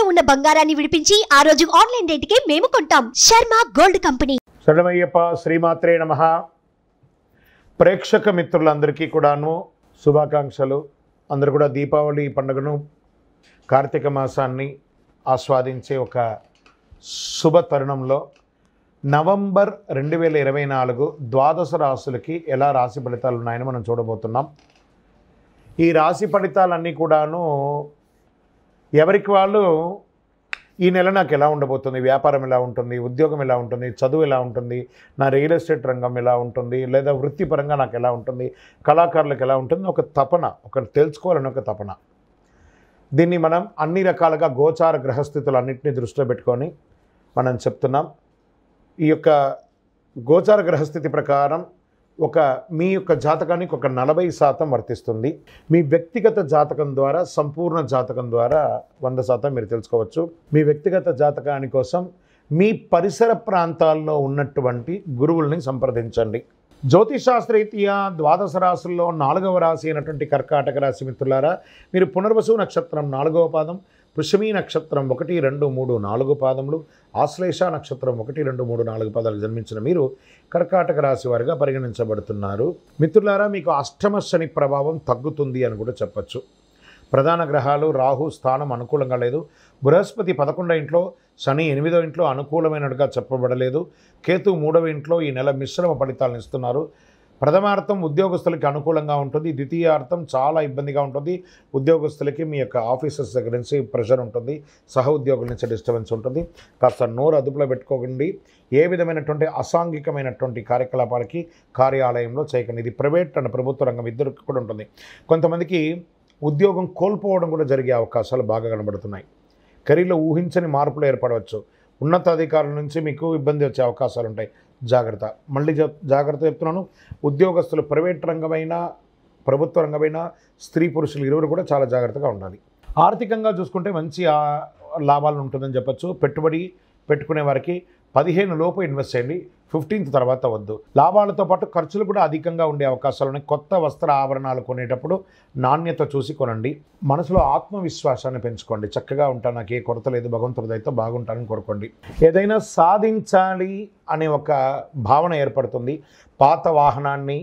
ఇంట్లో ఉన్న బంగారాన్ని విడిపించి ఆ రోజు ఆన్లైన్ రేటుకే మేము కొంటాం శర్మ గోల్డ్ కంపెనీ శరణమయ్యప్ప శ్రీమాత్రే నమ ప్రేక్షక మిత్రులందరికీ కూడాను శుభాకాంక్షలు అందరు కూడా దీపావళి పండుగను కార్తీక మాసాన్ని ఆస్వాదించే ఒక శుభ తరుణంలో నవంబర్ రెండు వేల ఇరవై నాలుగు ద్వాదశ రాసులకి ఎలా రాశి ఫలితాలు ఉన్నాయని మనం చూడబోతున్నాం ఈ రాశి ఫలితాలన్నీ కూడాను ఎవరికి వాళ్ళు ఈ నెల నాకు ఎలా ఉండబోతుంది వ్యాపారం ఎలా ఉంటుంది ఉద్యోగం ఎలా ఉంటుంది చదువు ఎలా ఉంటుంది నా రియల్ ఎస్టేట్ రంగం ఎలా ఉంటుంది లేదా వృత్తిపరంగా నాకు ఎలా ఉంటుంది కళాకారులకు ఎలా ఉంటుంది ఒక తపన ఒక తెలుసుకోవాలని ఒక తపన దీన్ని మనం అన్ని రకాలుగా గోచార గ్రహస్థితులు అన్నింటినీ దృష్టిలో పెట్టుకొని మనం చెప్తున్నాం ఈ యొక్క గోచార గ్రహస్థితి ప్రకారం ఒక మీ యొక్క జాతకానికి ఒక నలభై శాతం వర్తిస్తుంది మీ వ్యక్తిగత జాతకం ద్వారా సంపూర్ణ జాతకం ద్వారా వంద శాతం మీరు తెలుసుకోవచ్చు మీ వ్యక్తిగత జాతకాని కోసం మీ పరిసర ప్రాంతాల్లో ఉన్నటువంటి గురువుల్ని సంప్రదించండి జ్యోతిశాస్త్రరీత్యా ద్వాదశ రాశుల్లో నాలుగవ రాశి అయినటువంటి కర్కాటక రాశి మిత్రులారా మీరు పునర్వసు నక్షత్రం నాలుగవ పాదం పుష్యమీ నక్షత్రం ఒకటి రెండు మూడు నాలుగు పాదములు ఆశ్లేష నక్షత్రం ఒకటి రెండు మూడు నాలుగు పాదాలు జన్మించిన మీరు కర్కాటక రాశి వారిగా పరిగణించబడుతున్నారు మిత్రులారా మీకు అష్టమ శని ప్రభావం తగ్గుతుంది అని కూడా చెప్పచ్చు ప్రధాన గ్రహాలు రాహు స్థానం అనుకూలంగా లేదు బృహస్పతి పదకొండో ఇంట్లో శని ఎనిమిదో ఇంట్లో అనుకూలమైనట్టుగా చెప్పబడలేదు కేతు మూడవ ఇంట్లో ఈ నెల మిశ్రమ ఫలితాలను ఇస్తున్నారు ప్రథమార్థం ఉద్యోగస్తులకి అనుకూలంగా ఉంటుంది ద్వితీయార్థం చాలా ఇబ్బందిగా ఉంటుంది ఉద్యోగస్తులకి మీ యొక్క ఆఫీసర్స్ దగ్గర నుంచి ప్రెషర్ ఉంటుంది సహ ఉద్యోగుల నుంచి డిస్టర్బెన్స్ ఉంటుంది కాస్త నోరు అదుపులో పెట్టుకోకండి ఏ విధమైనటువంటి అసాంఘికమైనటువంటి కార్యకలాపాలకి కార్యాలయంలో చేయకండి ఇది ప్రైవేట్ అండ్ ప్రభుత్వ రంగం ఇద్దరు కూడా ఉంటుంది కొంతమందికి ఉద్యోగం కోల్పోవడం కూడా జరిగే అవకాశాలు బాగా కనబడుతున్నాయి కెరీర్లో ఊహించని మార్పులు ఏర్పడవచ్చు ఉన్నతాధికారుల నుంచి మీకు ఇబ్బంది వచ్చే అవకాశాలు ఉంటాయి జాగ్రత్త మళ్ళీ జాగ్రత్త చెప్తున్నాను ఉద్యోగస్తులు ప్రైవేట్ రంగమైన ప్రభుత్వ రంగమైన స్త్రీ పురుషులు ఇరువురు కూడా చాలా జాగ్రత్తగా ఉండాలి ఆర్థికంగా చూసుకుంటే మంచి లాభాలు ఉంటుందని చెప్పచ్చు పెట్టుబడి పెట్టుకునే వారికి పదిహేను లోపు ఇన్వెస్ట్ చేయండి ఫిఫ్టీన్త్ తర్వాత వద్దు లాభాలతో పాటు ఖర్చులు కూడా అధికంగా ఉండే అవకాశాలు ఉన్నాయి కొత్త వస్త్ర ఆభరణాలు కొనేటప్పుడు నాణ్యత చూసి కొనండి మనసులో ఆత్మవిశ్వాసాన్ని పెంచుకోండి చక్కగా ఉంటాను నాకు ఏ కొరత లేదు భగవంతుడితో బాగుంటానని కోరుకోండి ఏదైనా సాధించాలి అనే ఒక భావన ఏర్పడుతుంది పాత వాహనాన్ని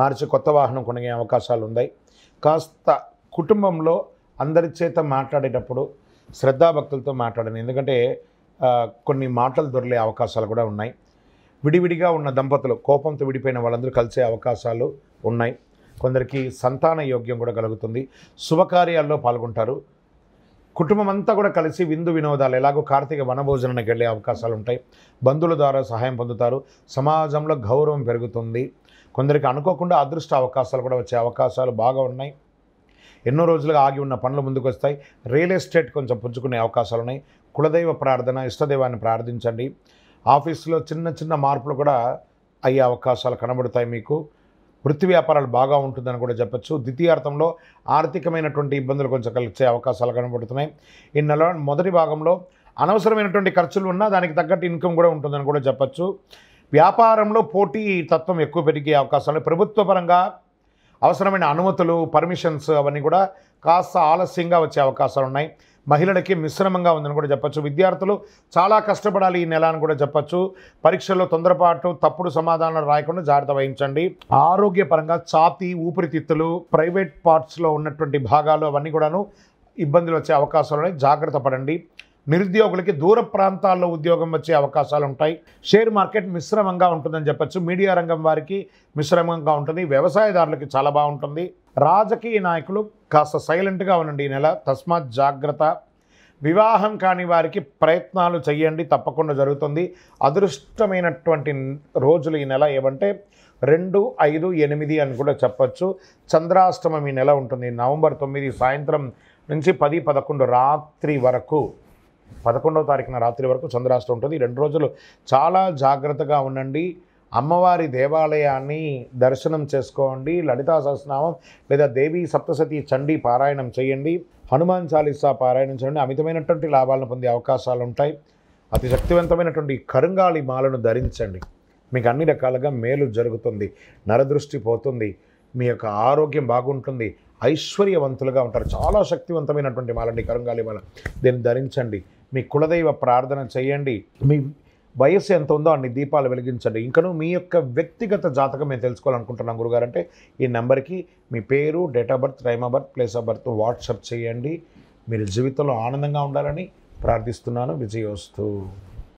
మార్చి కొత్త వాహనం కొనగే అవకాశాలు ఉన్నాయి కాస్త కుటుంబంలో అందరి చేత మాట్లాడేటప్పుడు శ్రద్ధాభక్తులతో మాట్లాడండి ఎందుకంటే కొన్ని మాటలు దొరికే అవకాశాలు కూడా ఉన్నాయి విడివిడిగా ఉన్న దంపతులు కోపంతో విడిపోయిన వాళ్ళందరూ కలిసే అవకాశాలు ఉన్నాయి కొందరికి సంతాన యోగ్యం కూడా కలుగుతుంది శుభకార్యాల్లో పాల్గొంటారు కుటుంబం అంతా కూడా కలిసి విందు వినోదాలు ఎలాగో కార్తీక వనభోజనానికి వెళ్ళే అవకాశాలు ఉంటాయి బంధువుల ద్వారా సహాయం పొందుతారు సమాజంలో గౌరవం పెరుగుతుంది కొందరికి అనుకోకుండా అదృష్ట అవకాశాలు కూడా వచ్చే అవకాశాలు బాగా ఉన్నాయి ఎన్నో రోజులుగా ఆగి ఉన్న పనులు ముందుకు వస్తాయి రియల్ ఎస్టేట్ కొంచెం పుంజుకునే అవకాశాలు ఉన్నాయి కులదైవ ప్రార్థన ఇష్టదైవాన్ని ప్రార్థించండి ఆఫీసులో చిన్న చిన్న మార్పులు కూడా అయ్యే అవకాశాలు కనబడతాయి మీకు వృత్తి వ్యాపారాలు బాగా ఉంటుందని కూడా చెప్పచ్చు ద్వితీయార్థంలో ఆర్థికమైనటువంటి ఇబ్బందులు కొంచెం కలిసే అవకాశాలు కనబడుతున్నాయి ఈ నెల మొదటి భాగంలో అనవసరమైనటువంటి ఖర్చులు ఉన్నా దానికి తగ్గట్టు ఇన్కమ్ కూడా ఉంటుందని కూడా చెప్పచ్చు వ్యాపారంలో పోటీ తత్వం ఎక్కువ పెరిగే అవకాశాలు ప్రభుత్వ పరంగా అవసరమైన అనుమతులు పర్మిషన్స్ అవన్నీ కూడా కాస్త ఆలస్యంగా వచ్చే అవకాశాలు ఉన్నాయి మహిళలకి మిశ్రమంగా ఉందని కూడా చెప్పచ్చు విద్యార్థులు చాలా కష్టపడాలి ఈ నెల అని కూడా చెప్పచ్చు పరీక్షల్లో తొందరపాటు తప్పుడు సమాధానాలు రాయకుండా జాగ్రత్త వహించండి ఆరోగ్యపరంగా ఛాతీ ఊపిరితిత్తులు ప్రైవేట్ పార్ట్స్లో ఉన్నటువంటి భాగాలు అవన్నీ కూడాను ఇబ్బందులు వచ్చే అవకాశాలు జాగ్రత్త పడండి నిరుద్యోగులకి దూర ప్రాంతాల్లో ఉద్యోగం వచ్చే అవకాశాలు ఉంటాయి షేర్ మార్కెట్ మిశ్రమంగా ఉంటుందని చెప్పచ్చు మీడియా రంగం వారికి మిశ్రమంగా ఉంటుంది వ్యవసాయదారులకి చాలా బాగుంటుంది రాజకీయ నాయకులు కాస్త సైలెంట్గా ఉండండి ఈ నెల తస్మాత్ జాగ్రత్త వివాహం కాని వారికి ప్రయత్నాలు చేయండి తప్పకుండా జరుగుతుంది అదృష్టమైనటువంటి రోజులు ఈ నెల ఏమంటే రెండు ఐదు ఎనిమిది అని కూడా చెప్పచ్చు చంద్రాష్టమం ఈ నెల ఉంటుంది నవంబర్ తొమ్మిది సాయంత్రం నుంచి పది పదకొండు రాత్రి వరకు పదకొండవ తారీఖున రాత్రి వరకు చంద్రాష్టం ఉంటుంది రెండు రోజులు చాలా జాగ్రత్తగా ఉండండి అమ్మవారి దేవాలయాన్ని దర్శనం చేసుకోండి లలితా సహస్రనామం లేదా దేవి సప్తసతి చండీ పారాయణం చేయండి హనుమాన్ చాలీసా పారాయణం చేయండి అమితమైనటువంటి లాభాలను పొందే అవకాశాలు ఉంటాయి అతి శక్తివంతమైనటువంటి కరుంగాళి మాలను ధరించండి మీకు అన్ని రకాలుగా మేలు జరుగుతుంది నరదృష్టి పోతుంది మీ యొక్క ఆరోగ్యం బాగుంటుంది ఐశ్వర్యవంతులుగా ఉంటారు చాలా శక్తివంతమైనటువంటి మాలండి కరుంగాళి మాల దీన్ని ధరించండి మీ కులదైవ ప్రార్థన చేయండి మీ వయస్సు ఎంత ఉందో అన్ని దీపాలు వెలిగించండి ఇంకను మీ యొక్క వ్యక్తిగత జాతకం మేము తెలుసుకోవాలనుకుంటున్నాం గురుగారు అంటే ఈ నెంబర్కి మీ పేరు date of birth time of birth place of birth WhatsApp చేయండి మీరు జీవితంలో ఆనందంగా ఉండాలని ప్రార్థిస్తున్నాను విజయోస్తు